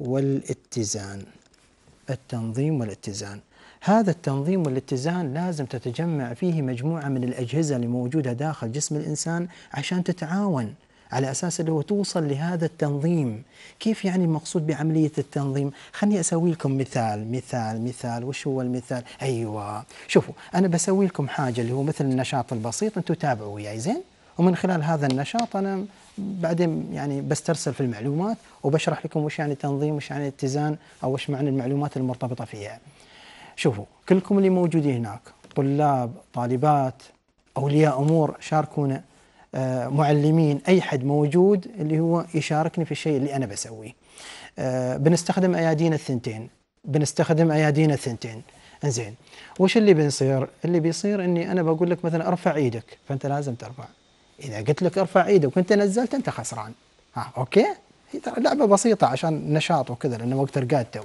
والاتزان التنظيم والاتزان هذا التنظيم والاتزان لازم تتجمع فيه مجموعة من الأجهزة اللي موجودة داخل جسم الإنسان عشان تتعاون على أساس اللي هو توصل لهذا التنظيم كيف يعني المقصود بعملية التنظيم خلني أسوي لكم مثال مثال مثال وش هو المثال أيوة شوفوا أنا بسوي لكم حاجة اللي هو مثل النشاط البسيط أنتم تابعوا وياي زين ومن خلال هذا النشاط انا بعدين يعني بسترسل في المعلومات وبشرح لكم وش يعني تنظيم وش يعني اتزان او وش معنى المعلومات المرتبطه فيها. شوفوا كلكم اللي موجودين هناك طلاب، طالبات، اولياء امور شاركونا آه، معلمين اي حد موجود اللي هو يشاركني في الشيء اللي انا بسويه. آه، بنستخدم ايادينا الثنتين، بنستخدم ايادينا الثنتين. انزين وش اللي بيصير؟ اللي بيصير اني انا بقول لك مثلا ارفع ايدك فانت لازم ترفع. إذا قلت لك ارفع ايدك وأنت نزلت أنت خسران ها أوكي هي ترى لعبة بسيطة عشان نشاط وكذا لأنه وقت رقاد تو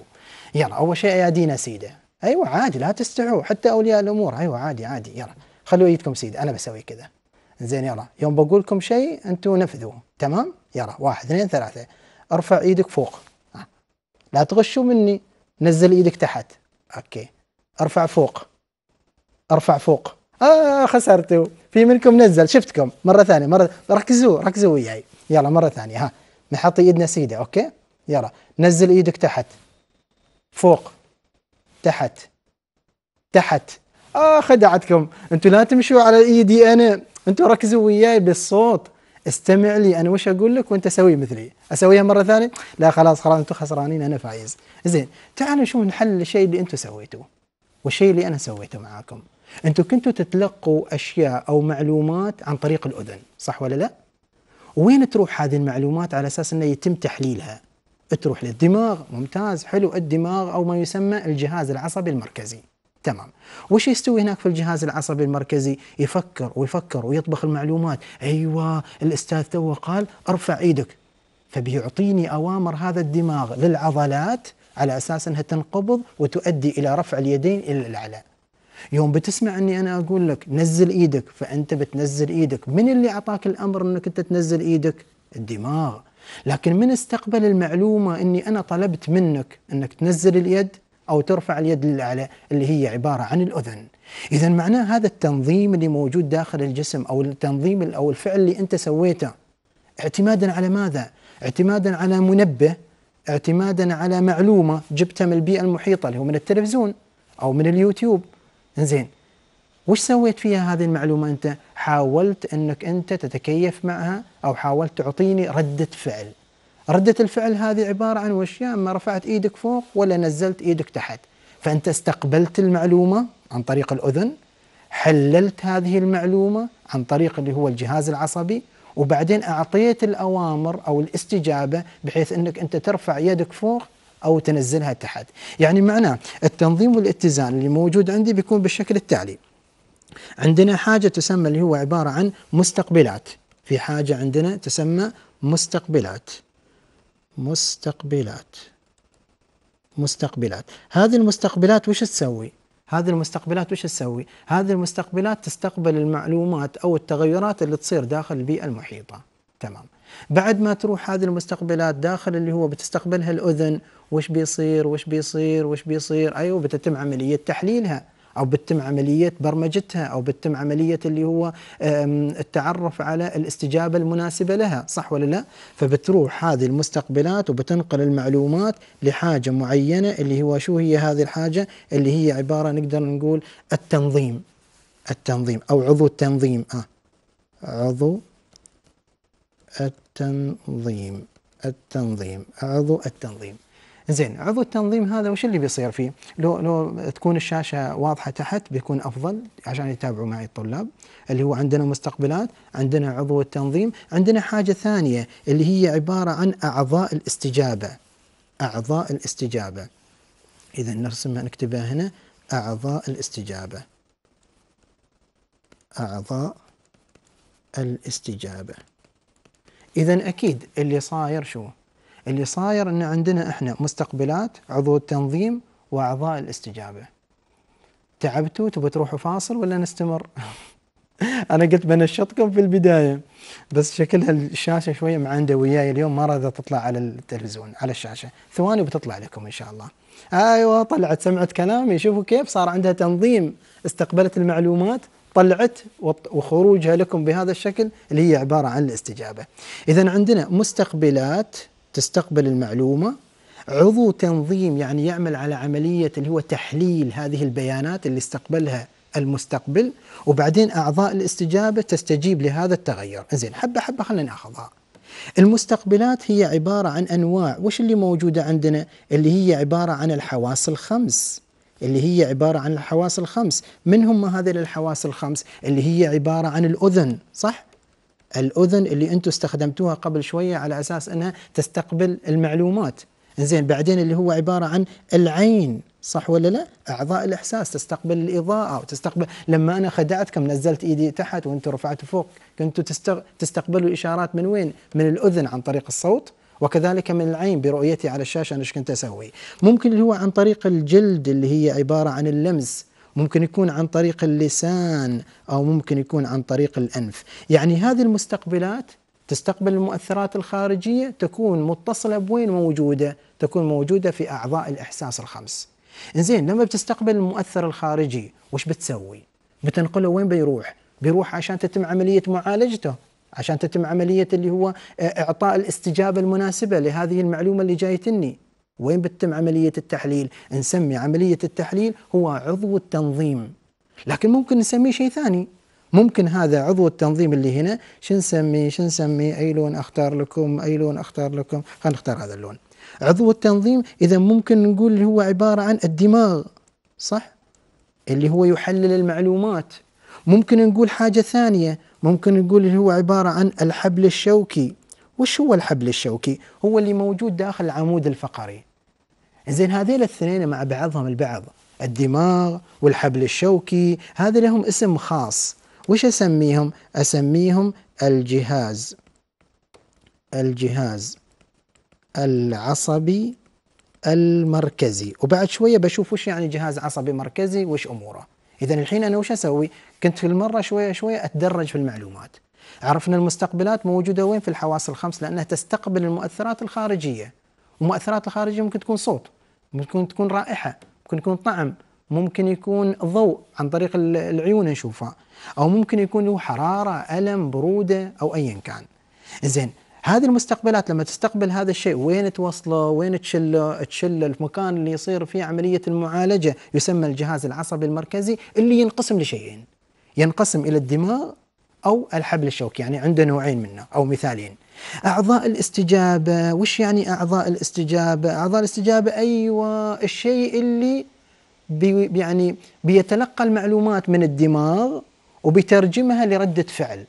يلا أول شيء أيادينا سيدة أيوة عادي لا تستحوا حتى أولياء الأمور أيوة عادي عادي يلا خلوا ايدكم سيدة أنا بسوي كذا زين يلا يوم بقول لكم شيء أنتم نفذوا تمام يلا واحد اثنين ثلاثة ارفع ايدك فوق ها. لا تغشوا مني نزل ايدك تحت اوكي ارفع فوق ارفع فوق آه خسرتوا في منكم نزل شفتكم مرة ثانية مرة ركزوا ركزوا وياي يلا مرة ثانية ها نحط ايدنا سيدة اوكي يلا نزل ايدك تحت فوق تحت تحت اه خدعتكم انتوا لا تمشوا على ايدي انا انتوا ركزوا وياي بالصوت استمع لي انا وش اقول لك وانت سوي مثلي اسويها مره ثانيه لا خلاص خلاص انتوا خسرانين انا فايز زين تعالوا نشوف نحل الشيء اللي انتوا سويتوه والشيء اللي انا سويته معاكم انتم كنتوا تتلقوا اشياء او معلومات عن طريق الاذن صح ولا لا وين تروح هذه المعلومات على اساس انه يتم تحليلها تروح للدماغ ممتاز حلو الدماغ او ما يسمى الجهاز العصبي المركزي تمام وش يستوي هناك في الجهاز العصبي المركزي يفكر ويفكر ويطبخ المعلومات ايوه الاستاذ تو قال ارفع ايدك فبيعطيني اوامر هذا الدماغ للعضلات على اساس انها تنقبض وتؤدي الى رفع اليدين الى الاعلى يوم بتسمع اني انا اقول لك نزل ايدك فانت بتنزل ايدك من اللي اعطاك الامر انك انت تنزل ايدك الدماغ لكن من استقبل المعلومه اني انا طلبت منك انك تنزل اليد او ترفع اليد للاعلى اللي هي عباره عن الاذن اذا معناه هذا التنظيم اللي موجود داخل الجسم او التنظيم او الفعل اللي انت سويته اعتمادا على ماذا اعتمادا على منبه اعتمادا على معلومه جبتها من البيئه المحيطه اللي هو من التلفزيون او من اليوتيوب زين وش سويت فيها هذه المعلومة أنت حاولت أنك أنت تتكيف معها أو حاولت تعطيني ردة فعل ردة الفعل هذه عبارة عن وش يا أما رفعت إيدك فوق ولا نزلت إيدك تحت فأنت استقبلت المعلومة عن طريق الأذن حللت هذه المعلومة عن طريق اللي هو الجهاز العصبي وبعدين أعطيت الأوامر أو الاستجابة بحيث أنك أنت ترفع يدك فوق أو تنزلها تحت يعني معناه التنظيم والاتزان اللي موجود عندي بيكون بالشكل التالي عندنا حاجة تسمى اللي هو عبارة عن مستقبلات في حاجة عندنا تسمى مستقبلات مستقبلات مستقبلات هذه المستقبلات وش تسوي هذه المستقبلات وش تسوي هذه المستقبلات تستقبل المعلومات أو التغيرات اللي تصير داخل البيئة المحيطة تمام بعد ما تروح هذه المستقبلات داخل اللي هو بتستقبلها الأذن وش بيصير وش بيصير وش بيصير أيوة بتتم عملية تحليلها او بتتم عمليه برمجتها او بتتم عمليه اللي هو التعرف على الاستجابه المناسبه لها صح ولا لا فبتروح هذه المستقبلات وبتنقل المعلومات لحاجه معينه اللي هو شو هي هذه الحاجه اللي هي عباره نقدر نقول التنظيم التنظيم او عضو التنظيم اه عضو التنظيم التنظيم التنظيم عضو التنظيم زين عضو التنظيم هذا وش اللي بيصير فيه لو لو تكون الشاشه واضحه تحت بيكون افضل عشان يتابعوا معي الطلاب اللي هو عندنا مستقبلات عندنا عضو التنظيم عندنا حاجه ثانيه اللي هي عباره عن اعضاء الاستجابه اعضاء الاستجابه اذا نرسمها نكتبها هنا اعضاء الاستجابه اعضاء الاستجابه اذا اكيد اللي صاير شو؟ اللي صاير ان عندنا احنا مستقبلات عضو التنظيم واعضاء الاستجابه. تعبتوا تبوا تروحوا فاصل ولا نستمر؟ انا قلت بنشطكم في البدايه بس شكلها الشاشه شويه معندة وياي اليوم ما راضي تطلع على التلفزيون على الشاشه ثواني بتطلع لكم ان شاء الله ايوه طلعت سمعت كلامي شوفوا كيف صار عندها تنظيم استقبلت المعلومات طلعت وخروجها لكم بهذا الشكل اللي هي عبارة عن الاستجابة إذا عندنا مستقبلات تستقبل المعلومة عضو تنظيم يعني يعمل على عملية اللي هو تحليل هذه البيانات اللي استقبلها المستقبل وبعدين أعضاء الاستجابة تستجيب لهذا التغير زين حبة حبة خلينا ناخذها المستقبلات هي عبارة عن أنواع وش اللي موجودة عندنا اللي هي عبارة عن الحواس الخمس اللي هي عبارة عن الحواس الخمس من هم هذه الحواس الخمس اللي هي عبارة عن الأذن صح؟ الأذن اللي أنتم استخدمتوها قبل شوية على أساس أنها تستقبل المعلومات زين بعدين اللي هو عبارة عن العين صح ولا لا؟ اعضاء الاحساس تستقبل الاضاءه وتستقبل لما انا خدعتكم نزلت ايدي تحت وانتم رفعتوا فوق كنتوا تستقبلوا الاشارات من وين؟ من الاذن عن طريق الصوت وكذلك من العين برؤيتي على الشاشه انا ايش كنت اسوي ممكن اللي هو عن طريق الجلد اللي هي عباره عن اللمس ممكن يكون عن طريق اللسان او ممكن يكون عن طريق الانف يعني هذه المستقبلات تستقبل المؤثرات الخارجيه تكون متصله بوين موجوده تكون موجوده في اعضاء الاحساس الخمس انزين لما بتستقبل المؤثر الخارجي وش بتسوي بتنقله وين بيروح بيروح عشان تتم عمليه معالجته عشان تتم عمليه اللي هو آه، اعطاء الاستجابه المناسبه لهذه المعلومه اللي جايتني وين بتتم عمليه التحليل نسمي عمليه التحليل هو عضو التنظيم لكن ممكن نسميه شيء ثاني ممكن هذا عضو التنظيم اللي هنا شو نسمي شو نسمي اي لون اختار لكم اي لون اختار لكم خلينا نختار هذا اللون عضو التنظيم اذا ممكن نقول اللي هو عباره عن الدماغ صح اللي هو يحلل المعلومات ممكن نقول حاجه ثانيه ممكن نقول هو عبارة عن الحبل الشوكي وش هو الحبل الشوكي؟ هو اللي موجود داخل العمود الفقري زين هذين الاثنين مع بعضهم البعض الدماغ والحبل الشوكي هذا لهم اسم خاص وش أسميهم؟ أسميهم الجهاز الجهاز العصبي المركزي وبعد شوية بشوف وش يعني جهاز عصبي مركزي وش أموره إذا الحين أنا وش أسوي؟ كنت في المرة شوية شوية أتدرج في المعلومات عرفنا المستقبلات موجودة وين في الحواس الخمس لأنها تستقبل المؤثرات الخارجية المؤثرات الخارجية ممكن تكون صوت ممكن تكون رائحة ممكن يكون طعم ممكن يكون ضوء عن طريق العيون نشوفها أو ممكن يكون له حرارة ألم برودة أو أيا كان زين هذه المستقبلات لما تستقبل هذا الشيء وين توصله وين تشله تشله المكان اللي يصير فيه عملية المعالجة يسمى الجهاز العصبي المركزي اللي ينقسم لشيئين ينقسم إلى الدماغ أو الحبل الشوكي يعني عنده نوعين منه أو مثالين أعضاء الاستجابة وش يعني أعضاء الاستجابة أعضاء الاستجابة أيوة الشيء اللي بي يعني بيتلقى المعلومات من الدماغ وبيترجمها لردة فعل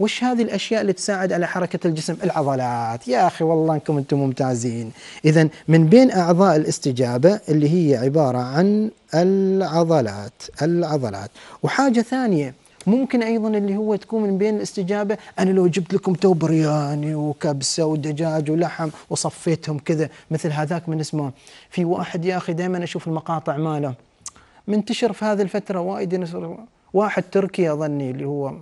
وش هذه الاشياء اللي تساعد على حركه الجسم العضلات يا اخي والله انكم انتم ممتازين اذا من بين اعضاء الاستجابه اللي هي عباره عن العضلات العضلات وحاجه ثانيه ممكن ايضا اللي هو تكون من بين الاستجابه انا لو جبت لكم تو برياني وكبسه ودجاج ولحم وصفيتهم كذا مثل هذاك من اسمه في واحد يا اخي دائما اشوف المقاطع ماله منتشر في هذه الفتره وايد واحد تركي اظني اللي هو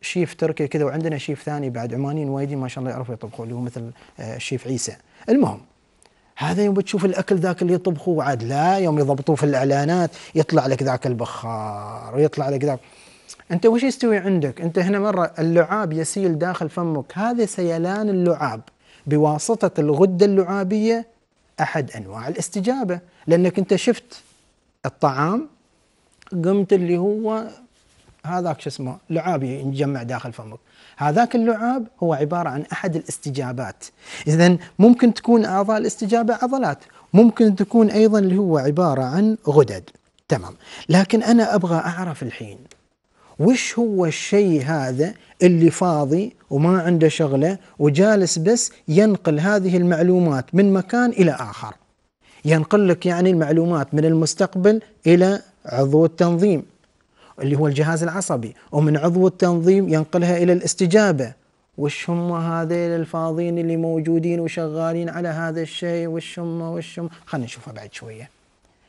شيف تركي كذا وعندنا شيف ثاني بعد عمانيين وايدين ما شاء الله يعرفوا يطبخوا اللي هو مثل الشيف آه، عيسى المهم هذا يوم بتشوف الاكل ذاك اللي يطبخوه عاد لا يوم يضبطوه في الاعلانات يطلع لك ذاك البخار ويطلع لك ذاك انت وش يستوي عندك؟ انت هنا مره اللعاب يسيل داخل فمك، هذا سيلان اللعاب بواسطه الغده اللعابيه احد انواع الاستجابه، لانك انت شفت الطعام قمت اللي هو هذاك شو اسمه لعاب يتجمع داخل فمك هذاك اللعاب هو عبارة عن أحد الاستجابات إذا ممكن تكون أعضاء الاستجابة عضلات ممكن تكون أيضا اللي هو عبارة عن غدد تمام لكن أنا أبغى أعرف الحين وش هو الشيء هذا اللي فاضي وما عنده شغلة وجالس بس ينقل هذه المعلومات من مكان إلى آخر ينقل لك يعني المعلومات من المستقبل إلى عضو التنظيم اللي هو الجهاز العصبي ومن عضو التنظيم ينقلها إلى الاستجابة وش هم هذيل الفاضيين اللي موجودين وشغالين على هذا الشيء وش هم وش هم خلينا نشوفها بعد شوية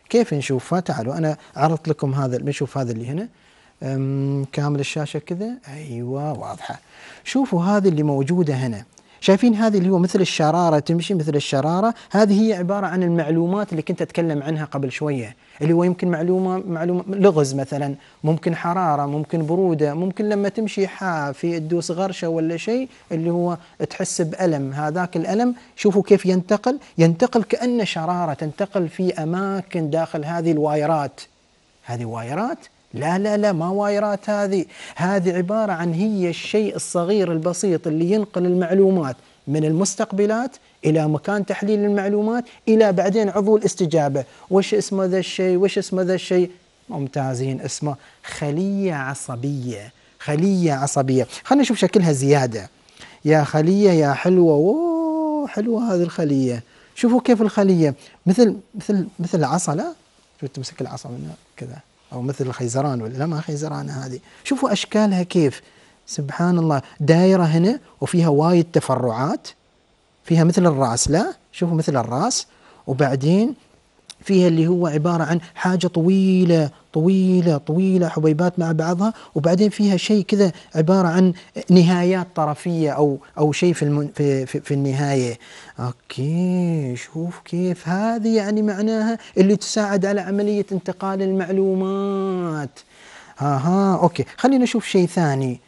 كيف نشوفها تعالوا أنا عرضت لكم هذا بنشوف هذا اللي هنا كامل الشاشة كذا أيوة واضحة شوفوا هذه اللي موجودة هنا شايفين هذه اللي هو مثل الشرارة تمشي مثل الشرارة هذه هي عبارة عن المعلومات اللي كنت أتكلم عنها قبل شوية اللي هو يمكن معلومة معلومة لغز مثلا ممكن حرارة ممكن برودة ممكن لما تمشي حا في تدوس غرشة ولا شيء اللي هو تحس بألم هذاك الألم شوفوا كيف ينتقل ينتقل كأنه شرارة تنتقل في أماكن داخل هذه الوايرات هذه وايرات لا لا لا ما وايرات هذه هذه عبارة عن هي الشيء الصغير البسيط اللي ينقل المعلومات من المستقبلات إلى مكان تحليل المعلومات إلى بعدين عضو الاستجابة وش اسمه ذا الشيء وش اسمه ذا الشيء ممتازين اسمه خلية عصبية خلية عصبية خلينا نشوف شكلها زيادة يا خلية يا حلوة أوه حلوة هذه الخلية شوفوا كيف الخلية مثل مثل مثل العصا لا تمسك العصا منها كذا أو مثل الخيزران ولا ما خيزران هذه شوفوا أشكالها كيف سبحان الله دائرة هنا وفيها وايد تفرعات فيها مثل الرأس لا شوفوا مثل الرأس وبعدين فيها اللي هو عبارة عن حاجة طويلة طويلة طويلة حبيبات مع بعضها وبعدين فيها شيء كذا عبارة عن نهايات طرفية أو أو شيء في, في, في, في النهاية أوكي شوف كيف هذه يعني معناها اللي تساعد على عملية انتقال المعلومات ها ها أوكي خلينا نشوف شيء ثاني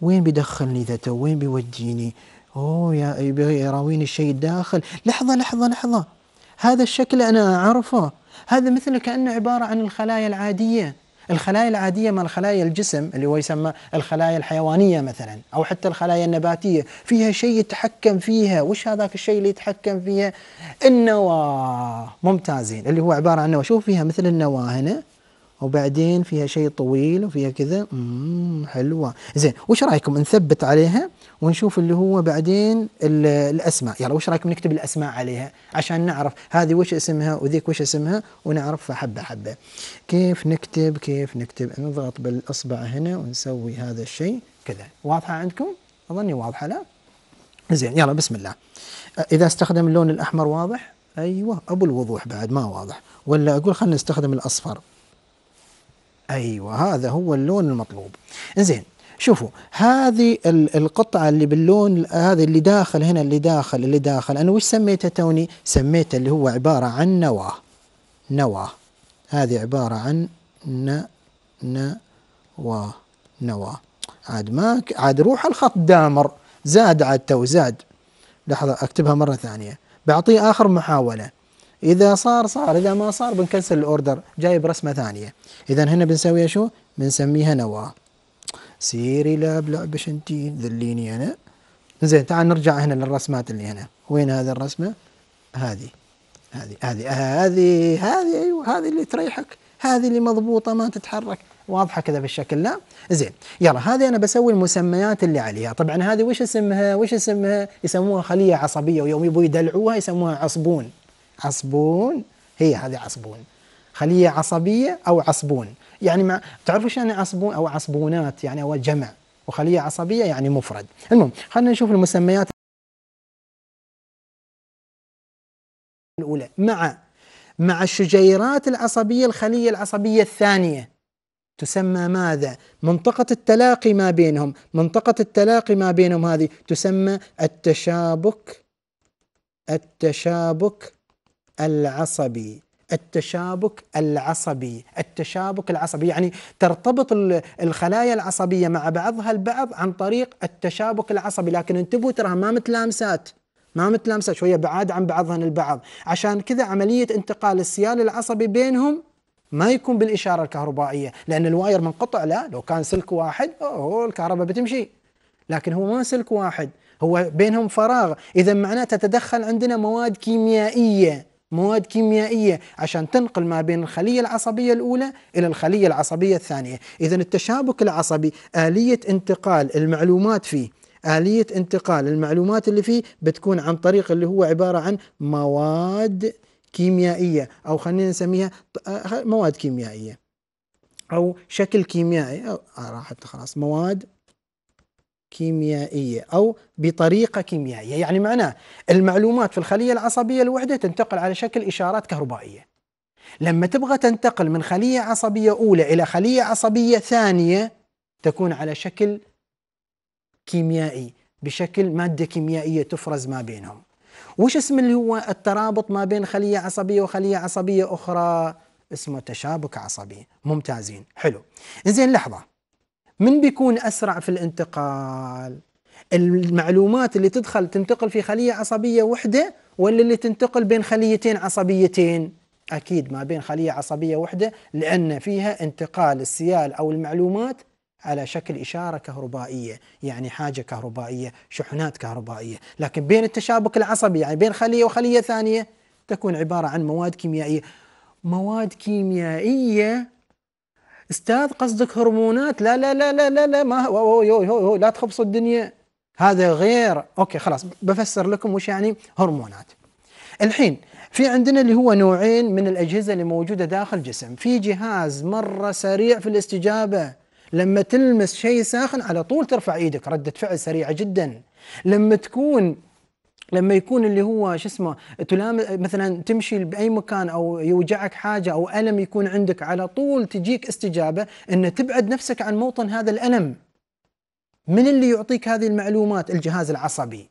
وين بيدخلني ذا وين بيوديني أوه يا يراويني الشيء الداخل لحظة لحظة لحظة هذا الشكل أنا أعرفه هذا مثل كأنه عبارة عن الخلايا العادية الخلايا العادية مال خلايا الجسم اللي هو يسمى الخلايا الحيوانية مثلا أو حتى الخلايا النباتية فيها شيء يتحكم فيها وش هذاك الشيء اللي يتحكم فيها النواة ممتازين اللي هو عبارة عن نواة شوف فيها مثل النواة هنا وبعدين فيها شيء طويل وفيها كذا حلوه زين وش رايكم نثبت عليها ونشوف اللي هو بعدين الاسماء يلا وش رايكم نكتب الاسماء عليها عشان نعرف هذه وش اسمها وذيك وش اسمها ونعرفها حبه حبه كيف نكتب كيف نكتب نضغط بالاصبع هنا ونسوي هذا الشيء كذا واضحه عندكم اظني واضحه لا زين يلا بسم الله اذا استخدم اللون الاحمر واضح ايوه ابو الوضوح بعد ما واضح ولا اقول خلينا نستخدم الاصفر ايوه هذا هو اللون المطلوب انزين شوفوا هذه القطعة اللي باللون هذه اللي داخل هنا اللي داخل اللي داخل أنا وش سميته توني؟ سميته اللي هو عبارة عن نواة نواة هذه عبارة عن ن نواة نواة عاد ما عاد روح الخط دامر زاد عاد تو زاد لحظة أكتبها مرة ثانية بعطيه آخر محاولة اذا صار صار اذا ما صار بنكنسل الاوردر جايب رسمه ثانيه اذا هنا بنسويها شو بنسميها نواه سيري لا بلا بشنتين ذليني انا زين تعال نرجع هنا للرسمات اللي هنا وين هذه الرسمه هذه هذه هذه هذه هذه ايوه هذه اللي تريحك هذه اللي مضبوطه ما تتحرك واضحه كذا بالشكل لا زين يلا هذه انا بسوي المسميات اللي عليها طبعا هذه وش اسمها وش اسمها يسموها خليه عصبيه ويوم يبوا يدلعوها يسموها عصبون عصبون هي هذه عصبون خلية عصبية أو عصبون يعني ما تعرفوا شو يعني عصبون أو عصبونات يعني هو جمع وخلية عصبية يعني مفرد المهم خلينا نشوف المسميات الأولى مع مع الشجيرات العصبية الخلية العصبية الثانية تسمى ماذا؟ منطقة التلاقي ما بينهم، منطقة التلاقي ما بينهم هذه تسمى التشابك التشابك العصبي التشابك العصبي التشابك العصبي يعني ترتبط الخلايا العصبية مع بعضها البعض عن طريق التشابك العصبي لكن انتبهوا ترى ما متلامسات ما متلامسات شوية بعاد عن بعضهن البعض عشان كذا عملية انتقال السيال العصبي بينهم ما يكون بالإشارة الكهربائية لأن الواير منقطع لا لو كان سلك واحد أوه الكهرباء بتمشي لكن هو ما سلك واحد هو بينهم فراغ إذا معناته تتدخل عندنا مواد كيميائية مواد كيميائية عشان تنقل ما بين الخلية العصبية الأولى إلى الخلية العصبية الثانية إذا التشابك العصبي آلية انتقال المعلومات فيه آلية انتقال المعلومات اللي فيه بتكون عن طريق اللي هو عبارة عن مواد كيميائية أو خلينا نسميها آه، مواد كيميائية أو شكل كيميائي أو آه، راحت خلاص مواد كيميائية أو بطريقة كيميائية يعني معناه المعلومات في الخلية العصبية الوحدة تنتقل على شكل إشارات كهربائية لما تبغى تنتقل من خلية عصبية أولى إلى خلية عصبية ثانية تكون على شكل كيميائي بشكل مادة كيميائية تفرز ما بينهم وش اسم اللي هو الترابط ما بين خلية عصبية وخلية عصبية أخرى اسمه تشابك عصبي ممتازين حلو زين لحظة من بيكون أسرع في الانتقال المعلومات اللي تدخل تنتقل في خلية عصبية وحدة ولا اللي تنتقل بين خليتين عصبيتين أكيد ما بين خلية عصبية وحدة لأن فيها انتقال السيال أو المعلومات على شكل إشارة كهربائية يعني حاجة كهربائية شحنات كهربائية لكن بين التشابك العصبي يعني بين خلية وخلية ثانية تكون عبارة عن مواد كيميائية مواد كيميائية استاذ قصدك هرمونات لا لا لا لا لا, لا ما هو هو هو لا تخبص الدنيا هذا غير اوكي خلاص بفسر لكم وش يعني هرمونات الحين في عندنا اللي هو نوعين من الاجهزه اللي موجوده داخل الجسم في جهاز مره سريع في الاستجابه لما تلمس شيء ساخن على طول ترفع ايدك رده فعل سريعه جدا لما تكون لما يكون اللي هو شو اسمه تلام مثلا تمشي باي مكان او يوجعك حاجه او الم يكون عندك على طول تجيك استجابه ان تبعد نفسك عن موطن هذا الالم. من اللي يعطيك هذه المعلومات؟ الجهاز العصبي.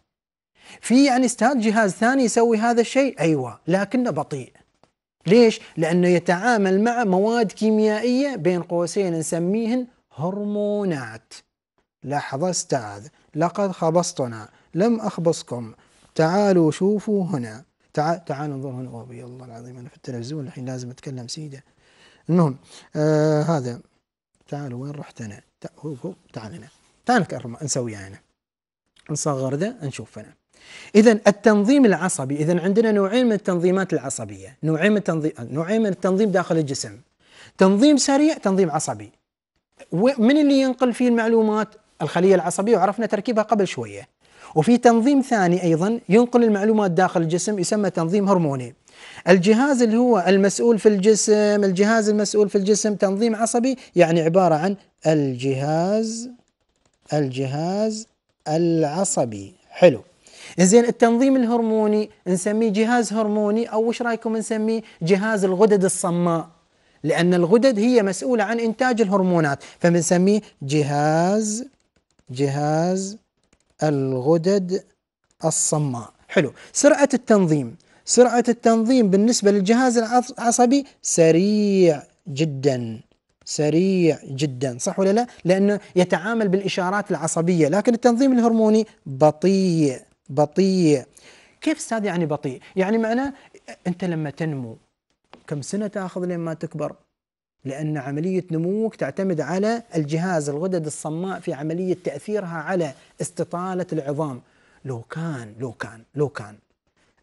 في يعني استاذ جهاز ثاني يسوي هذا الشيء؟ ايوه، لكنه بطيء. ليش؟ لانه يتعامل مع مواد كيميائيه بين قوسين نسميهن هرمونات. لحظه استاذ، لقد خبصتنا، لم اخبصكم، تعالوا شوفوا هنا تعال تعالوا انظروا هنا وابي الله العظيم انا في التلفزيون الحين لازم اتكلم سيده المهم آه هذا تعالوا وين رحت انا هو هو تعال هنا تعال نسوي نسويها يعني. نصغر ذا نشوف هنا اذا التنظيم العصبي اذا عندنا نوعين من التنظيمات العصبيه نوعين من التنظيم نوعين من التنظيم داخل الجسم تنظيم سريع تنظيم عصبي من اللي ينقل فيه المعلومات الخليه العصبيه وعرفنا تركيبها قبل شويه وفي تنظيم ثاني ايضا ينقل المعلومات داخل الجسم يسمى تنظيم هرموني. الجهاز اللي هو المسؤول في الجسم، الجهاز المسؤول في الجسم تنظيم عصبي يعني عباره عن الجهاز الجهاز العصبي، حلو. زين التنظيم الهرموني نسميه جهاز هرموني او وش رايكم نسميه جهاز الغدد الصماء لان الغدد هي مسؤوله عن انتاج الهرمونات فبنسميه جهاز جهاز الغدد الصماء حلو سرعة التنظيم سرعة التنظيم بالنسبة للجهاز العصبي سريع جدا سريع جدا صح ولا لا لأنه يتعامل بالإشارات العصبية لكن التنظيم الهرموني بطيء بطيء كيف استاذ يعني بطيء يعني معناه أنت لما تنمو كم سنة تأخذ لما تكبر لأن عملية نموك تعتمد على الجهاز الغدد الصماء في عملية تأثيرها على استطالة العظام لو كان لو كان لو كان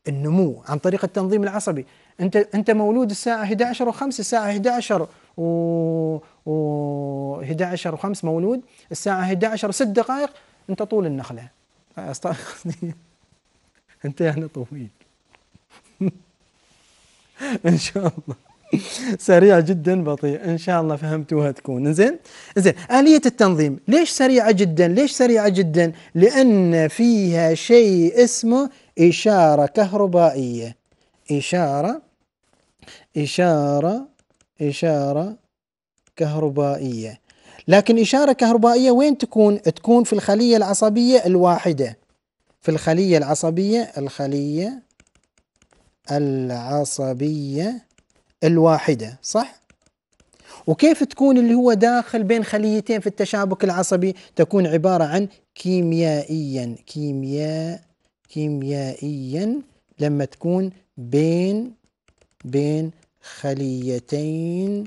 النمو عن طريق التنظيم العصبي انت انت مولود الساعه 11 و5 الساعه 11 و, و 11 و5 مولود الساعه 11 و6 دقائق انت طول النخله انت يعني طويل ان شاء الله سريع جدا بطيء ان شاء الله فهمتوها تكون زين زين اليه التنظيم ليش سريعه جدا ليش سريعه جدا لان فيها شيء اسمه اشاره كهربائيه اشاره اشاره اشاره كهربائيه لكن اشاره كهربائيه وين تكون تكون في الخليه العصبيه الواحده في الخليه العصبيه الخليه العصبيه الواحدة صح؟ وكيف تكون اللي هو داخل بين خليتين في التشابك العصبي تكون عبارة عن كيميائيا كيمياء كيميائيا لما تكون بين بين خليتين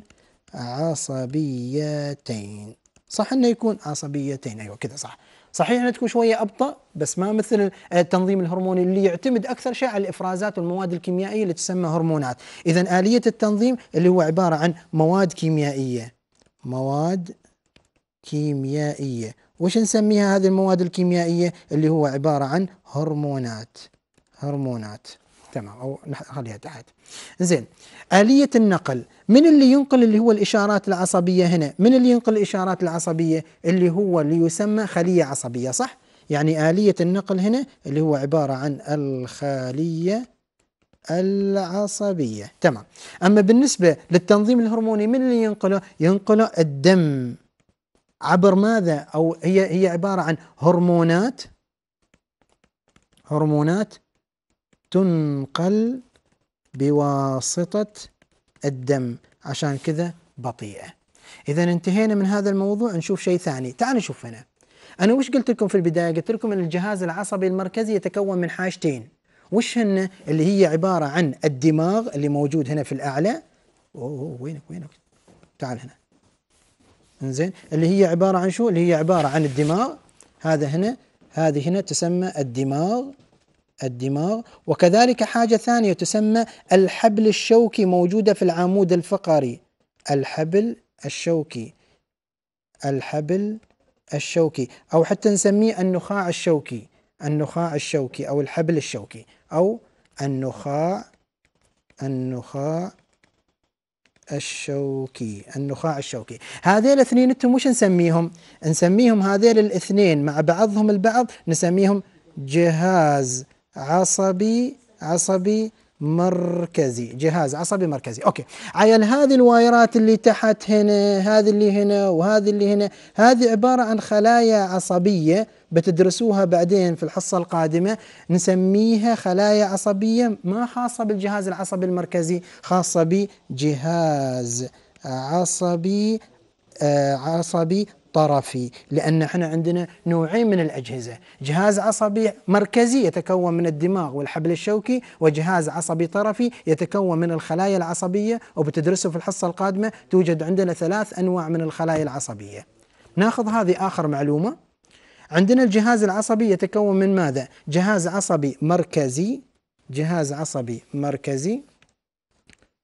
عصبيتين صح انه يكون عصبيتين ايوه كذا صح صحيح انها تكون شويه ابطا بس ما مثل التنظيم الهرموني اللي يعتمد اكثر شيء على الافرازات والمواد الكيميائيه اللي تسمى هرمونات، اذا اليه التنظيم اللي هو عباره عن مواد كيميائيه مواد كيميائيه، وش نسميها هذه المواد الكيميائيه اللي هو عباره عن هرمونات هرمونات تمام او نخليها تحت زين آلية النقل من اللي ينقل اللي هو الإشارات العصبية هنا من اللي ينقل الإشارات العصبية اللي هو اللي يسمى خلية عصبية صح يعني آلية النقل هنا اللي هو عبارة عن الخلية العصبية تمام أما بالنسبة للتنظيم الهرموني من اللي ينقله ينقله الدم عبر ماذا أو هي هي عبارة عن هرمونات هرمونات تنقل بواسطة الدم عشان كذا بطيئة إذا انتهينا من هذا الموضوع نشوف شيء ثاني تعال نشوف هنا أنا وش قلت لكم في البداية قلت لكم أن الجهاز العصبي المركزي يتكون من حاجتين وش هن اللي هي عبارة عن الدماغ اللي موجود هنا في الأعلى أوه وينك وينك تعال هنا انزين اللي هي عبارة عن شو اللي هي عبارة عن الدماغ هذا هنا هذه هنا تسمى الدماغ الدماغ وكذلك حاجة ثانية تسمى الحبل الشوكي موجودة في العمود الفقري الحبل الشوكي الحبل الشوكي أو حتى نسميه النخاع الشوكي النخاع الشوكي أو الحبل الشوكي أو النخاع النخاع الشوكي النخاع الشوكي هذين الاثنين انتم وش نسميهم نسميهم هذين الاثنين مع بعضهم البعض نسميهم جهاز عصبي عصبي مركزي جهاز عصبي مركزي اوكي عيل هذه الوايرات اللي تحت هنا هذه اللي هنا وهذه اللي هنا هذه عبارة عن خلايا عصبية بتدرسوها بعدين في الحصة القادمة نسميها خلايا عصبية ما خاصة بالجهاز العصبي المركزي خاصة بجهاز عصبي آه، عصبي طرفي لأن احنا عندنا نوعين من الأجهزة جهاز عصبي مركزي يتكون من الدماغ والحبل الشوكي وجهاز عصبي طرفي يتكون من الخلايا العصبية وبتدرسه في الحصة القادمة توجد عندنا ثلاث أنواع من الخلايا العصبية ناخذ هذه آخر معلومة عندنا الجهاز العصبي يتكون من ماذا؟ جهاز عصبي مركزي جهاز عصبي مركزي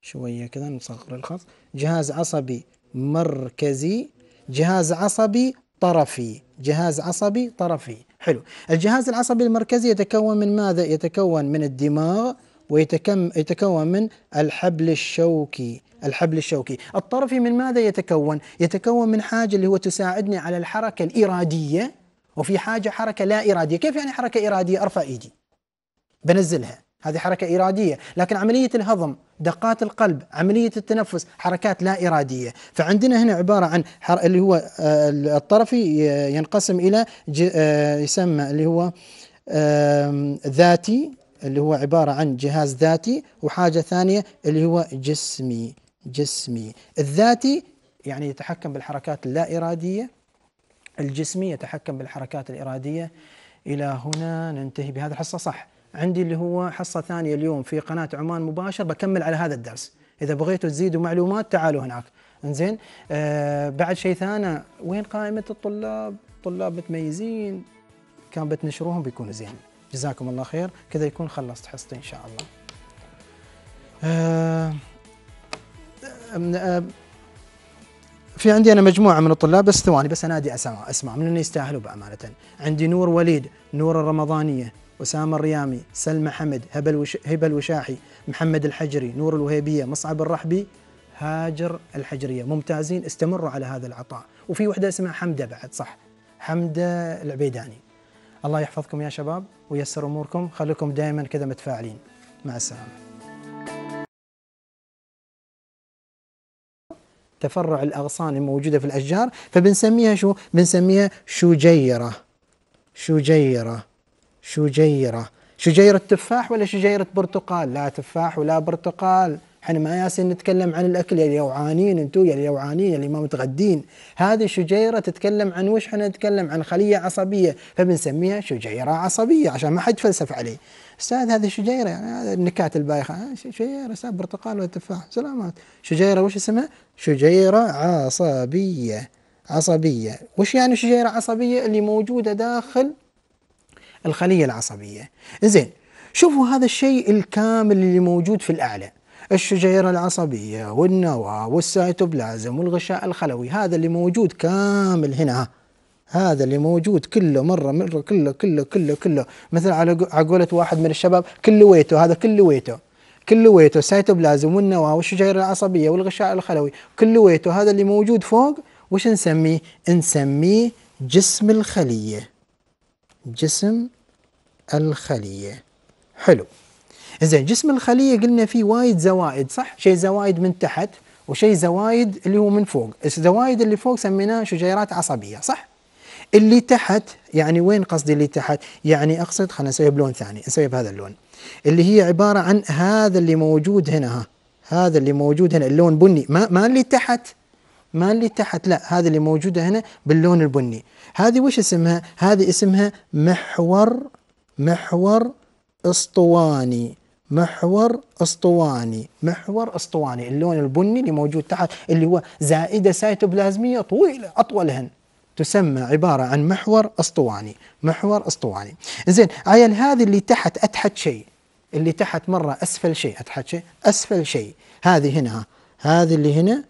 شوية كذا نصغر الخط جهاز عصبي مركزي جهاز عصبي طرفي جهاز عصبي طرفي حلو الجهاز العصبي المركزي يتكون من ماذا يتكون من الدماغ ويتكون من الحبل الشوكي الحبل الشوكي الطرفي من ماذا يتكون يتكون من حاجة اللي هو تساعدني على الحركة الإرادية وفي حاجة حركة لا إرادية كيف يعني حركة إرادية أرفع إيدي بنزلها هذه حركة إرادية لكن عملية الهضم دقات القلب عملية التنفس حركات لا إرادية فعندنا هنا عبارة عن حر... اللي هو آه، الطرفي آه، ينقسم إلى ج... آه، يسمى اللي هو ذاتي اللي هو عبارة عن جهاز ذاتي وحاجة ثانية اللي هو جسمي جسمي الذاتي يعني يتحكم بالحركات اللا إرادية الجسمي يتحكم بالحركات الإرادية إلى هنا ننتهي بهذا الحصة صح عندي اللي هو حصه ثانيه اليوم في قناه عمان مباشر بكمل على هذا الدرس اذا بغيتوا تزيدوا معلومات تعالوا هناك انزين آه بعد شيء ثاني وين قائمه الطلاب طلاب متميزين كان بتنشروهم بيكونوا زين جزاكم الله خير كذا يكون خلصت حصتي ان شاء الله آه آه في عندي انا مجموعه من الطلاب بس ثواني بس انادي اسماء اسماء من اللي يستاهلوا بامانه عندي نور وليد نور الرمضانيه أسامة الريامي سلمى حمد هبة الوشاحي محمد الحجري نور الوهيبية مصعب الرحبي هاجر الحجرية ممتازين استمروا على هذا العطاء وفي وحدة اسمها حمدة بعد صح حمدة العبيداني الله يحفظكم يا شباب ويسر أموركم خليكم دائما كذا متفاعلين مع السلامة تفرع الاغصان الموجوده في الاشجار فبنسميها شو؟ بنسميها شجيره شجيره شجيرة شجيرة تفاح ولا شجيرة برتقال لا تفاح ولا برتقال احنا ما ياسين نتكلم عن الاكل يا اليوعانين انتو يا اليوعانين اللي ما متغدين هذه شجيره تتكلم عن وش احنا نتكلم عن خليه عصبيه فبنسميها شجيره عصبيه عشان ما حد فلسف عليه استاذ هذه شجيره يعني هذا النكات البايخه آه، شجيره استاذ برتقال ولا تفاح سلامات شجيره وش اسمها شجيره عصبيه عصبيه وش يعني شجيره عصبيه اللي موجوده داخل الخلية العصبية زين شوفوا هذا الشيء الكامل اللي موجود في الأعلى الشجيرة العصبية والنواة والسيتوبلازم والغشاء الخلوي هذا اللي موجود كامل هنا هذا اللي موجود كله مرة مرة كله كله كله كله مثل على قولة واحد من الشباب كله ويته هذا كله ويته كله ويته السيتوبلازم والنواة والشجيرة العصبية والغشاء الخلوي كله ويته هذا اللي موجود فوق وش نسميه؟ نسميه جسم الخلية جسم الخلية حلو زين جسم الخلية قلنا فيه وايد زوائد صح شيء زوائد من تحت وشيء زوايد اللي هو من فوق الزوايد اللي فوق سميناه شجيرات عصبية صح اللي تحت يعني وين قصدي اللي تحت يعني أقصد خلينا نسويها بلون ثاني نسويها بهذا اللون اللي هي عبارة عن هذا اللي موجود هنا ها هذا اللي موجود هنا اللون بني ما, ما اللي تحت ما اللي تحت لا هذا اللي موجودة هنا باللون البني هذه وش اسمها هذه اسمها محور محور اسطواني محور اسطواني محور اسطواني اللون البني اللي موجود تحت اللي هو زائده سيتوبلازميه طويله اطولهن تسمى عباره عن محور اسطواني محور اسطواني زين عيل هذه اللي تحت اتحت شيء اللي تحت مره اسفل شيء اتحت شيء اسفل شيء هذه هنا هذه اللي هنا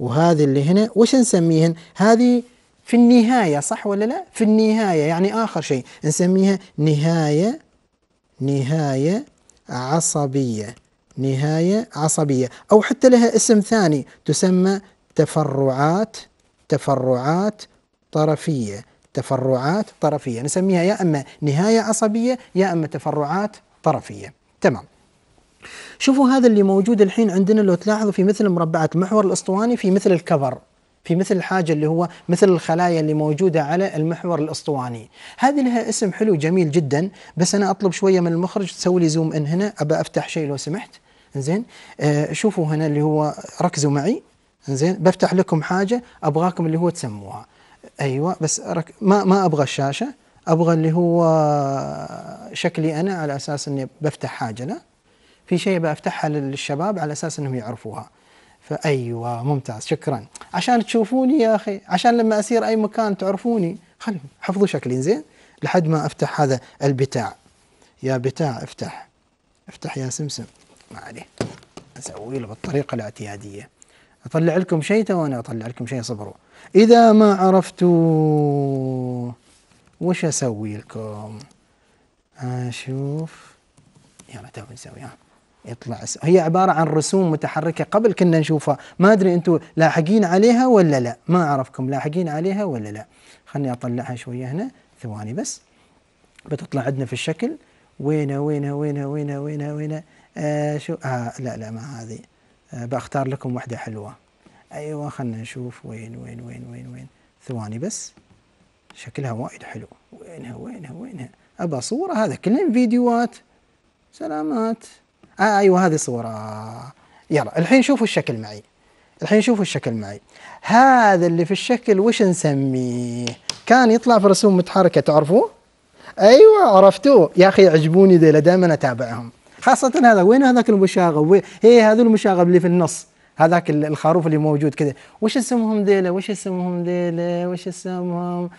وهذه اللي هنا وش نسميهن هذه في النهاية صح ولا لا في النهاية يعني آخر شيء نسميها نهاية نهاية عصبية نهاية عصبية أو حتى لها اسم ثاني تسمى تفرعات تفرعات طرفية تفرعات طرفية نسميها يا أما نهاية عصبية يا أما تفرعات طرفية تمام شوفوا هذا اللي موجود الحين عندنا لو تلاحظوا في مثل مربعات المحور الأسطواني في مثل الكفر في مثل الحاجة اللي هو مثل الخلايا اللي موجودة على المحور الأسطواني هذه لها اسم حلو جميل جدا بس أنا أطلب شوية من المخرج تسوي لي زوم إن هنا أبى أفتح شيء لو سمحت زين آه شوفوا هنا اللي هو ركزوا معي زين بفتح لكم حاجة أبغاكم اللي هو تسموها أيوة بس رك... ما ما أبغى الشاشة أبغى اللي هو شكلي أنا على أساس إني بفتح حاجة لا في شيء بفتحها للشباب على أساس إنهم يعرفوها فأيوة ممتاز شكرا عشان تشوفوني يا أخي عشان لما أسير أي مكان تعرفوني خلوا حفظوا شكلي زين لحد ما أفتح هذا البتاع يا بتاع افتح افتح يا سمسم ما عليه أسوي له بالطريقة الاعتيادية أطلع لكم شيء تو أنا أطلع لكم شيء صبروا إذا ما عرفتوا وش أسوي لكم أشوف يلا تو نسويها يطلع هي عبارة عن رسوم متحركة قبل كنا نشوفها ما أدري أنتم لاحقين عليها ولا لا ما أعرفكم لاحقين عليها ولا لا خلني أطلعها شوية هنا ثواني بس بتطلع عندنا في الشكل وينها وينها وينها وينها وينها وينها آه شو آه لا لا ما هذه آه بختار لكم واحدة حلوة أيوة خلنا نشوف وين وين وين وين وين ثواني بس شكلها وايد حلو وينها وينها وينها أبى صورة هذا كلهم فيديوهات سلامات آه ايوه هذه صوره يلا الحين شوفوا الشكل معي الحين شوفوا الشكل معي هذا اللي في الشكل وش نسميه كان يطلع في رسوم متحركه تعرفوه ايوه عرفتوه يا اخي يعجبوني ذيلا دائما اتابعهم خاصه هذا وين هذاك المشاغب وين هي هذا المشاغب اللي في النص هذاك الخروف اللي موجود كذا وش اسمهم ذيلا وش اسمهم ذيلا وش اسمهم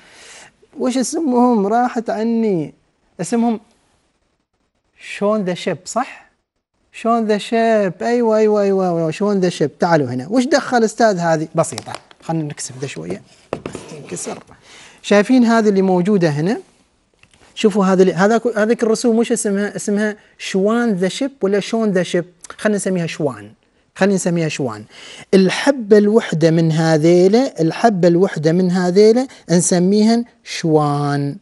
وش اسمهم راحت عني اسمهم شون ذا شيب صح شلون ذا شيب أيوة،, ايوه ايوه ايوه, أيوة. شلون ذا شيب تعالوا هنا وش دخل استاذ هذه بسيطه خلينا نكسف ذا شويه انكسر شايفين هذه اللي موجوده هنا شوفوا هذا هذا هذيك الرسوم وش اسمها اسمها شوان ذا شيب ولا شون ذا شيب خلينا نسميها شوان خلينا نسميها شوان الحبة الوحدة من هذيلة الحبة الوحدة من هذيلة نسميهن شوان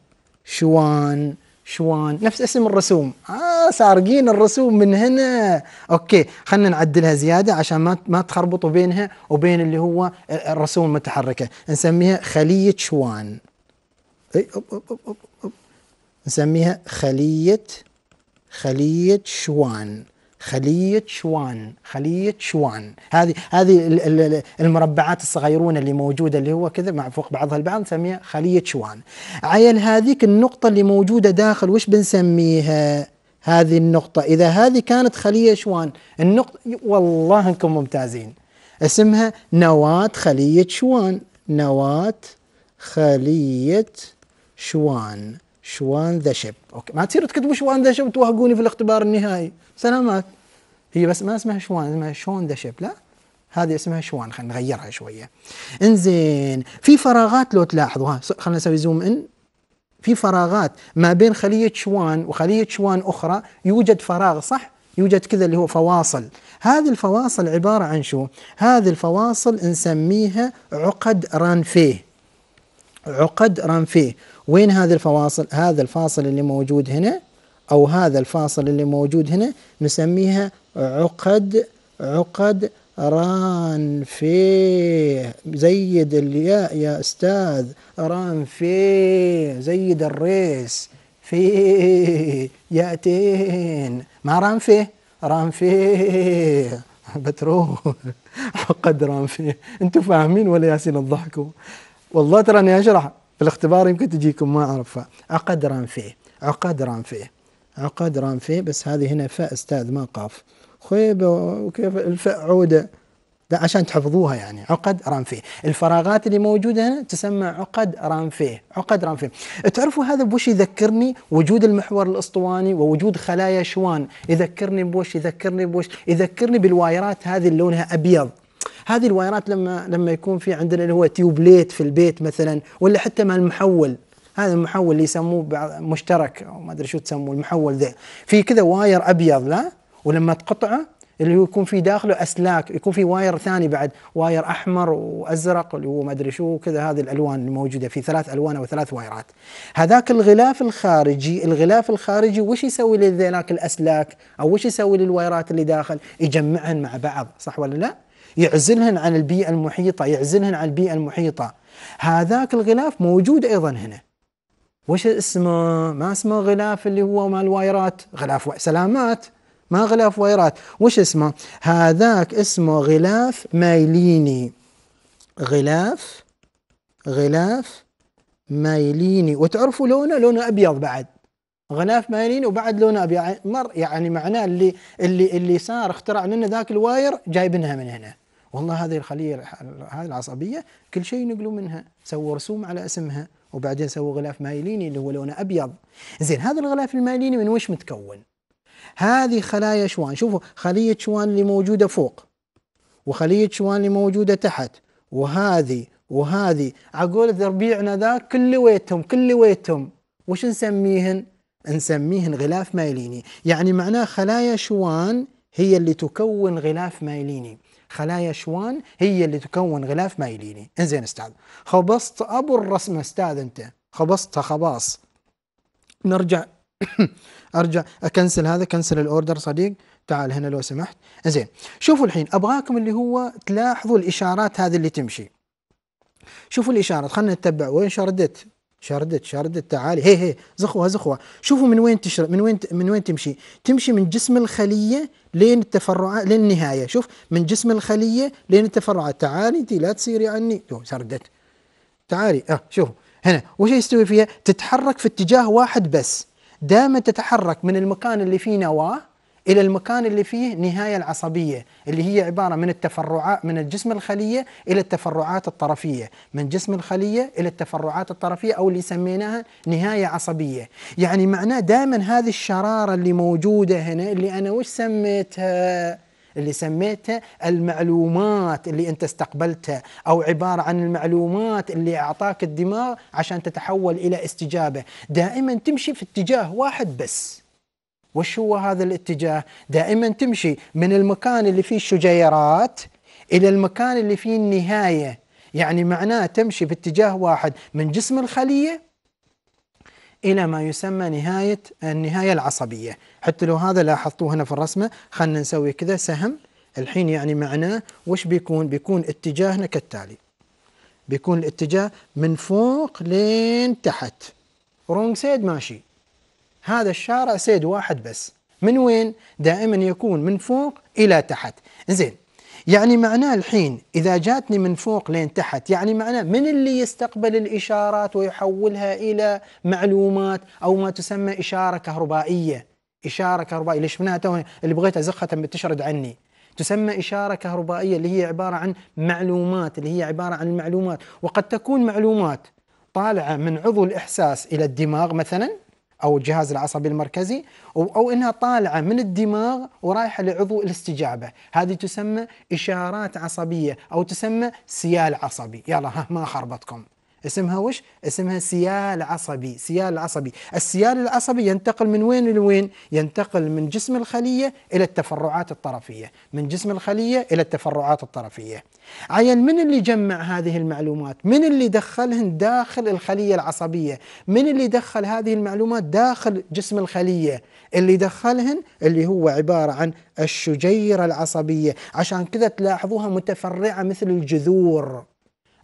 شوان شوان نفس اسم الرسوم آه سارقين الرسوم من هنا اوكي خلينا نعدلها زياده عشان ما ما تخربطوا بينها وبين اللي هو الرسوم المتحركه نسميها خليه شوان أي أوب أوب أوب. نسميها خليه خليه شوان خلية شوان خلية شوان هذه هذه المربعات الصغيرونة اللي موجودة اللي هو كذا مع فوق بعضها البعض نسميها خلية شوان عيل هذيك النقطة اللي موجودة داخل وش بنسميها هذه النقطة إذا هذه كانت خلية شوان النقطة والله أنكم ممتازين اسمها نواة خلية شوان نواة خلية شوان شوان ذا شيب اوكي ما تصيروا تكتبوا شوان ذا شيب توهقوني في الاختبار النهائي سلامات هي بس ما اسمها شوان اسمها شون ذا شيب لا هذه اسمها شوان خلينا نغيرها شويه انزين في فراغات لو تلاحظوا ها خلينا نسوي زوم ان في فراغات ما بين خليه شوان وخليه شوان اخرى يوجد فراغ صح يوجد كذا اللي هو فواصل هذه الفواصل عبارة عن شو هذه الفواصل نسميها عقد رانفيه عقد رانفيه وين هذه الفواصل هذا الفاصل اللي موجود هنا أو هذا الفاصل اللي موجود هنا نسميها عقد عقد رانفيه زيد الياء يا أستاذ رانفيه زيد الريس فيه يأتين ما رانفيه رانفيه بتروح عقد رانفيه انتم فاهمين ولا ياسين تضحكوا والله تراني أشرح في الاختبار يمكن تجيكم ما اعرف عقد رانفيه عقد رانفيه عقد رانفيه بس هذه هنا فاء استاذ ما قاف خيبه وكيف الفاء عوده ده عشان تحفظوها يعني عقد رانفيه الفراغات اللي موجوده هنا تسمى عقد رانفيه عقد رانفيه تعرفوا هذا بوش يذكرني وجود المحور الاسطواني ووجود خلايا شوان يذكرني بوش يذكرني بوش يذكرني بالوايرات هذه اللي لونها ابيض هذه الوايرات لما لما يكون في عندنا اللي هو تيوبليت في البيت مثلا ولا حتى مال المحول هذا المحول اللي يسموه بعض مشترك او ما ادري شو تسموه المحول ذا في كذا واير ابيض لا ولما تقطعه اللي هو يكون في داخله اسلاك يكون في واير ثاني بعد واير احمر وازرق اللي هو ما ادري شو كذا هذه الالوان الموجوده في ثلاث الوان او ثلاث وايرات هذاك الغلاف الخارجي الغلاف الخارجي وش يسوي لذيلاك الاسلاك او وش يسوي للوايرات اللي داخل يجمعهن مع بعض صح ولا لا يعزلهن عن البيئة المحيطة يعزلهن عن البيئة المحيطة هذاك الغلاف موجود أيضا هنا وش اسمه ما اسمه غلاف اللي هو مال وايرات غلاف سلامات ما غلاف وايرات وش اسمه هذاك اسمه غلاف مايليني غلاف غلاف مايليني وتعرفوا لونه لونه ابيض بعد غلاف مايليني وبعد لونه ابيض مر يعني معناه اللي اللي اللي صار اخترع لنا ذاك الواير جايبنها من هنا والله هذه الخليه هذه العصبيه كل شيء نقلوا منها سووا رسوم على اسمها وبعدين سووا غلاف مايليني اللي هو لونه ابيض زين هذا الغلاف المايليني من وش متكون هذه خلايا شوان شوفوا خليه شوان اللي موجوده فوق وخليه شوان اللي موجوده تحت وهذه وهذه عقول ذربيعنا ذا كل ويتهم كل ويتهم وش نسميهن نسميهن غلاف مايليني يعني معناه خلايا شوان هي اللي تكون غلاف مايليني خلايا شوان هي اللي تكون غلاف مايليني انزين استاذ خبصت ابو الرسمه استاذ انت خبصتها خباص نرجع ارجع اكنسل هذا كنسل الاوردر صديق تعال هنا لو سمحت زين شوفوا الحين ابغاكم اللي هو تلاحظوا الاشارات هذه اللي تمشي شوفوا الاشارات خلينا نتبع وين شردت شردت شردت تعالي هي هي زخوة زخوة شوفوا من وين تشرد من وين من وين تمشي تمشي من جسم الخلية لين التفرعات لين النهاية شوف من جسم الخلية لين التفرعات تعالي انت لا تسيري عني شردت تعالي اه شوفوا هنا وش يستوي فيها تتحرك في اتجاه واحد بس دائما تتحرك من المكان اللي فيه نواه الى المكان اللي فيه نهايه العصبيه اللي هي عباره من التفرعات من الجسم الخليه الى التفرعات الطرفيه، من جسم الخليه الى التفرعات الطرفيه او اللي سميناها نهايه عصبيه، يعني معناه دائما هذه الشراره اللي موجوده هنا اللي انا وش سميتها؟ اللي سميتها المعلومات اللي انت استقبلتها او عباره عن المعلومات اللي اعطاك الدماغ عشان تتحول الى استجابه، دائما تمشي في اتجاه واحد بس. وش هو هذا الاتجاه دائما تمشي من المكان اللي فيه الشجيرات إلى المكان اللي فيه النهاية يعني معناه تمشي باتجاه واحد من جسم الخلية إلى ما يسمى نهاية النهاية العصبية حتى لو هذا لاحظتوه هنا في الرسمة خلنا نسوي كذا سهم الحين يعني معناه وش بيكون بيكون اتجاهنا كالتالي بيكون الاتجاه من فوق لين تحت رونج سيد ماشي هذا الشارع سيد واحد بس من وين دائما يكون من فوق إلى تحت زين يعني معناه الحين إذا جاتني من فوق لين تحت يعني معناه من اللي يستقبل الإشارات ويحولها إلى معلومات أو ما تسمى إشارة كهربائية إشارة كهربائية اللي شفناها تو اللي بغيت أزخها بتشرد عني تسمى إشارة كهربائية اللي هي عبارة عن معلومات اللي هي عبارة عن معلومات وقد تكون معلومات طالعة من عضو الإحساس إلى الدماغ مثلا او الجهاز العصبي المركزي او, انها طالعه من الدماغ ورايحه لعضو الاستجابه، هذه تسمى اشارات عصبيه او تسمى سيال عصبي، يلا ها ما خربطكم. اسمها وش؟ اسمها سيال عصبي، سيال عصبي، السيال العصبي ينتقل من وين لوين؟ ينتقل من جسم الخلية إلى التفرعات الطرفية، من جسم الخلية إلى التفرعات الطرفية. عين من اللي جمع هذه المعلومات؟ من اللي دخلهن داخل الخلية العصبية؟ من اللي دخل هذه المعلومات داخل جسم الخلية؟ اللي دخلهن اللي هو عبارة عن الشجيرة العصبية، عشان كذا تلاحظوها متفرعة مثل الجذور.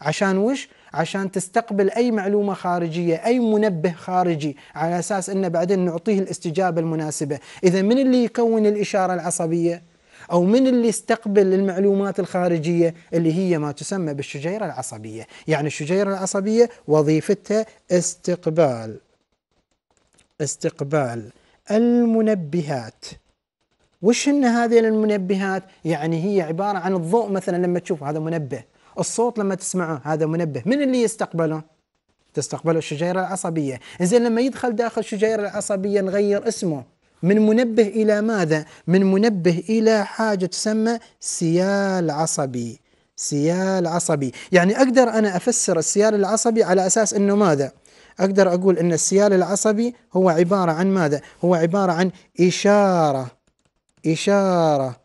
عشان وش؟ عشان تستقبل أي معلومة خارجية أي منبه خارجي على أساس أنه بعدين نعطيه الاستجابة المناسبة إذا من اللي يكون الإشارة العصبية أو من اللي استقبل المعلومات الخارجية اللي هي ما تسمى بالشجيرة العصبية يعني الشجيرة العصبية وظيفتها استقبال استقبال المنبهات وش هن هذه المنبهات يعني هي عبارة عن الضوء مثلا لما تشوف هذا منبه الصوت لما تسمعه هذا منبه من اللي يستقبله تستقبله الشجيرة العصبية زين لما يدخل داخل الشجيرة العصبية نغير اسمه من منبه إلى ماذا؟ من منبه إلى حاجة تسمى سيال عصبي سيال عصبي يعني أقدر أنا أفسر السيال العصبي على أساس أنه ماذا؟ أقدر أقول أن السيال العصبي هو عبارة عن ماذا؟ هو عبارة عن إشارة إشارة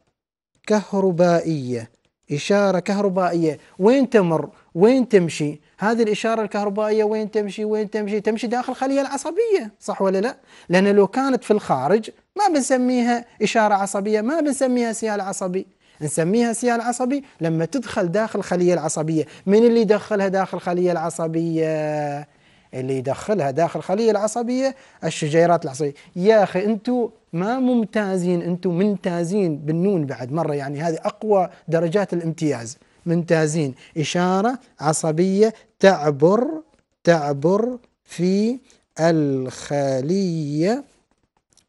كهربائية إشارة كهربائية وين تمر وين تمشي هذه الإشارة الكهربائية وين تمشي وين تمشي تمشي داخل الخلية العصبية صح ولا لا لأن لو كانت في الخارج ما بنسميها إشارة عصبية ما بنسميها سيال عصبي نسميها سيال عصبي لما تدخل داخل الخلية العصبية من اللي يدخلها داخل الخلية العصبية اللي يدخلها داخل الخلية العصبية الشجيرات العصبية يا أخي أنتوا ما ممتازين انتم ممتازين بالنون بعد مره يعني هذه اقوى درجات الامتياز ممتازين اشاره عصبيه تعبر تعبر في الخليه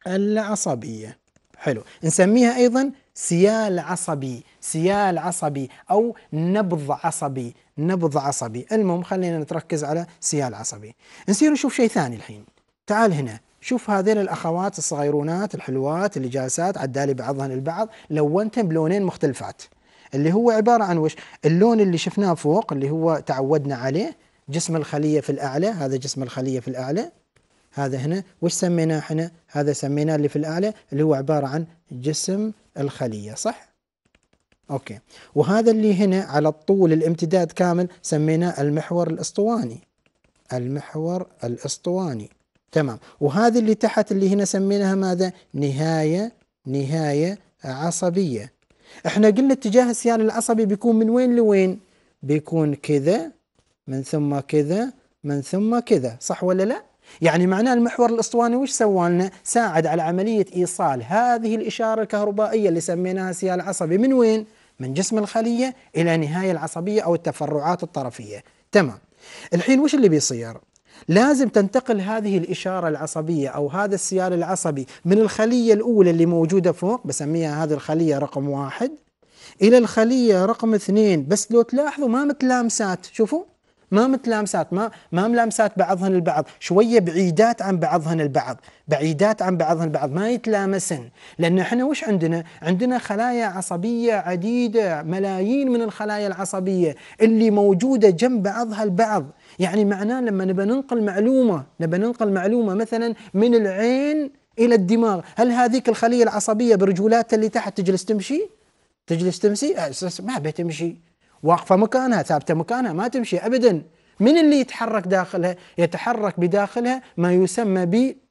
العصبيه حلو نسميها ايضا سيال عصبي سيال عصبي او نبض عصبي نبض عصبي المهم خلينا نتركز على سيال عصبي نصير نشوف شيء ثاني الحين تعال هنا شوف هذين الاخوات الصغيرونات الحلوات اللي جالسات عدالي بعضهن البعض لونتهم بلونين مختلفات اللي هو عباره عن وش اللون اللي شفناه فوق اللي هو تعودنا عليه جسم الخليه في الاعلى هذا جسم الخليه في الاعلى هذا هنا وش سميناه احنا هذا سميناه اللي في الاعلى اللي هو عباره عن جسم الخليه صح اوكي وهذا اللي هنا على الطول الامتداد كامل سميناه المحور الاسطواني المحور الاسطواني تمام وهذه اللي تحت اللي هنا سميناها ماذا نهاية نهاية عصبية احنا قلنا اتجاه السيال العصبي بيكون من وين لوين بيكون كذا من ثم كذا من ثم كذا صح ولا لا يعني معناه المحور الاسطواني وش سوى لنا ساعد على عملية ايصال هذه الاشارة الكهربائية اللي سميناها سيال عصبي من وين من جسم الخلية الى نهاية العصبية او التفرعات الطرفية تمام الحين وش اللي بيصير لازم تنتقل هذه الإشارة العصبية أو هذا السيال العصبي من الخلية الأولى اللي موجودة فوق بسميها هذه الخلية رقم واحد إلى الخلية رقم اثنين بس لو تلاحظوا ما متلامسات شوفوا ما متلامسات ما ما ملامسات بعضهن البعض شوية بعيدات عن بعضهن البعض بعيدات عن بعضهن البعض ما يتلامسن لأن احنا وش عندنا عندنا خلايا عصبية عديدة ملايين من الخلايا العصبية اللي موجودة جنب بعضها البعض يعني معناه لما نبى ننقل معلومة نبى ننقل معلومة مثلا من العين إلى الدماغ هل هذيك الخلية العصبية برجولاتها اللي تحت تجلس تمشي تجلس تمشي أه، ما بتمشي واقفة مكانها ثابتة مكانها ما تمشي أبدا من اللي يتحرك داخلها يتحرك بداخلها ما يسمى ب